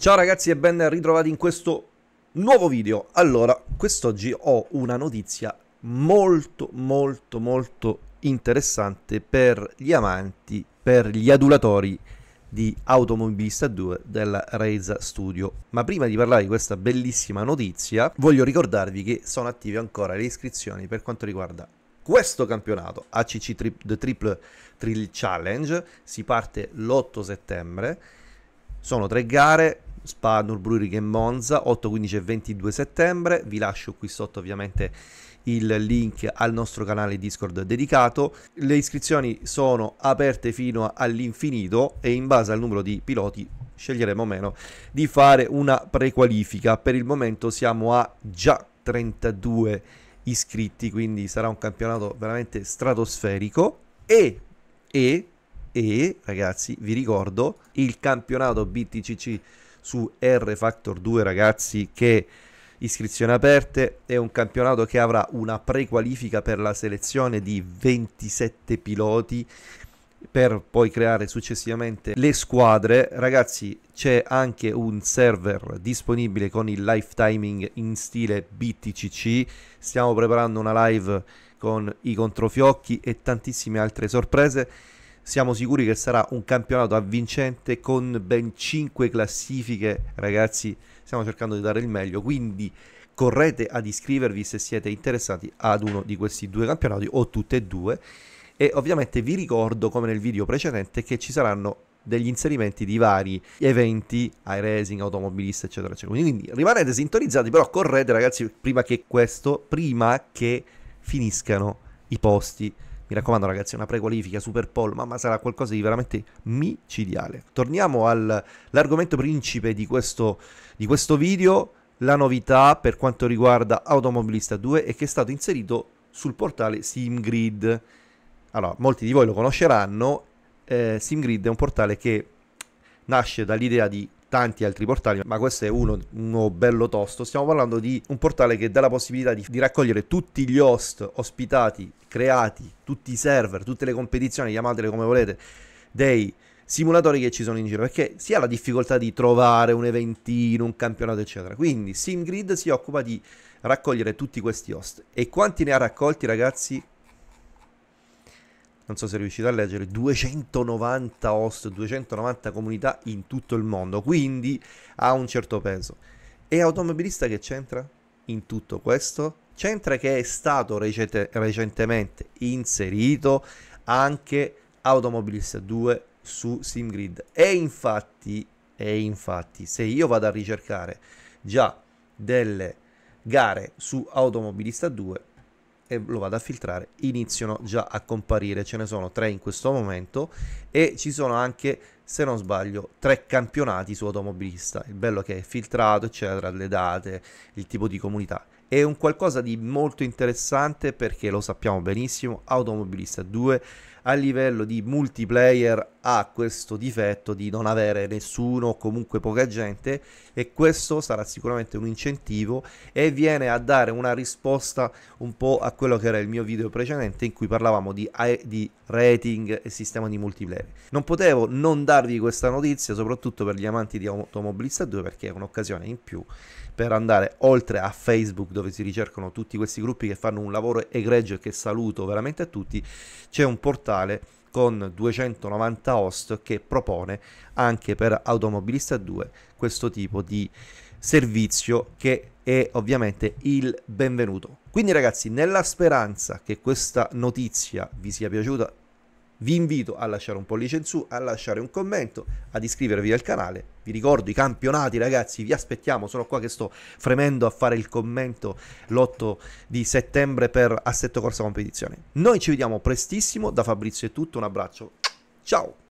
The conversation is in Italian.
Ciao ragazzi e ben ritrovati in questo nuovo video. Allora, quest'oggi ho una notizia molto molto molto interessante per gli amanti, per gli adulatori di Automobilista 2 della Reza Studio. Ma prima di parlare di questa bellissima notizia, voglio ricordarvi che sono attive ancora le iscrizioni per quanto riguarda questo campionato ACC tri- The Triple Thrill Challenge. Si parte l'8 settembre. Sono tre gare, Spa, Nürburgring e Monza 8, 15 e 22 settembre vi lascio qui sotto ovviamente il link al nostro canale Discord dedicato. Le iscrizioni sono aperte fino all'infinito e in base al numero di piloti sceglieremo o meno di fare una prequalifica. Per il momento siamo a già 32 iscritti, quindi sarà un campionato veramente stratosferico e, e, e ragazzi vi ricordo il campionato BTCC su R Factor 2 ragazzi che iscrizioni aperte, è un campionato che avrà una prequalifica per la selezione di 27 piloti per poi creare successivamente le squadre. Ragazzi, c'è anche un server disponibile con il live timing in stile BTCC. Stiamo preparando una live con i controfiocchi e tantissime altre sorprese. Siamo sicuri che sarà un campionato avvincente con ben 5 classifiche, ragazzi. Stiamo cercando di dare il meglio, quindi correte ad iscrivervi se siete interessati ad uno di questi due campionati o tutte e due. E ovviamente vi ricordo, come nel video precedente, che ci saranno degli inserimenti di vari eventi, iRacing, automobilista, eccetera, eccetera. Quindi rimanete sintonizzati, però correte ragazzi prima che questo, prima che finiscano i posti mi raccomando ragazzi, una prequalifica Super Bowl, mamma sarà qualcosa di veramente micidiale. Torniamo all'argomento principe di questo, di questo video, la novità per quanto riguarda Automobilista 2 è che è stato inserito sul portale SimGrid. Allora, molti di voi lo conosceranno, eh, SimGrid è un portale che nasce dall'idea di tanti altri portali, ma questo è uno, uno, bello tosto. Stiamo parlando di un portale che dà la possibilità di, di, raccogliere tutti gli host ospitati, creati, tutti i server, tutte le competizioni, chiamatele come volete, dei simulatori che ci sono in giro, perché si ha la difficoltà di trovare un eventino, un campionato, eccetera. Quindi SimGrid si occupa di raccogliere tutti questi host. E quanti ne ha raccolti, ragazzi? non so se riuscite a leggere, 290 host, 290 comunità in tutto il mondo, quindi ha un certo peso. E automobilista che c'entra in tutto questo? C'entra che è stato recente, recentemente inserito anche Automobilista 2 su SimGrid. E infatti, e infatti, se io vado a ricercare già delle gare su Automobilista 2, e lo vado a filtrare iniziano già a comparire ce ne sono tre in questo momento e ci sono anche se non sbaglio tre campionati su automobilista il bello che è filtrato eccetera le date il tipo di comunità è un qualcosa di molto interessante perché lo sappiamo benissimo automobilista 2 a livello di multiplayer ha questo difetto di non avere nessuno o comunque poca gente e questo sarà sicuramente un incentivo e viene a dare una risposta un po' a quello che era il mio video precedente in cui parlavamo di, di rating e sistema di multiplayer. Non potevo non darvi questa notizia soprattutto per gli amanti di Automobilista 2 perché è un'occasione in più per andare oltre a Facebook dove si ricercano tutti questi gruppi che fanno un lavoro egregio e che saluto veramente a tutti, c'è un portale con 290 host che propone anche per Automobilista 2 questo tipo di servizio che è ovviamente il benvenuto. Quindi ragazzi, nella speranza che questa notizia vi sia piaciuta vi invito a lasciare un pollice in su, a lasciare un commento, ad iscrivervi al canale. Vi ricordo i campionati, ragazzi, vi aspettiamo. Sono qua che sto fremendo a fare il commento l'8 di settembre per Assetto Corsa Competizione. Noi ci vediamo prestissimo. Da Fabrizio è tutto, un abbraccio. Ciao!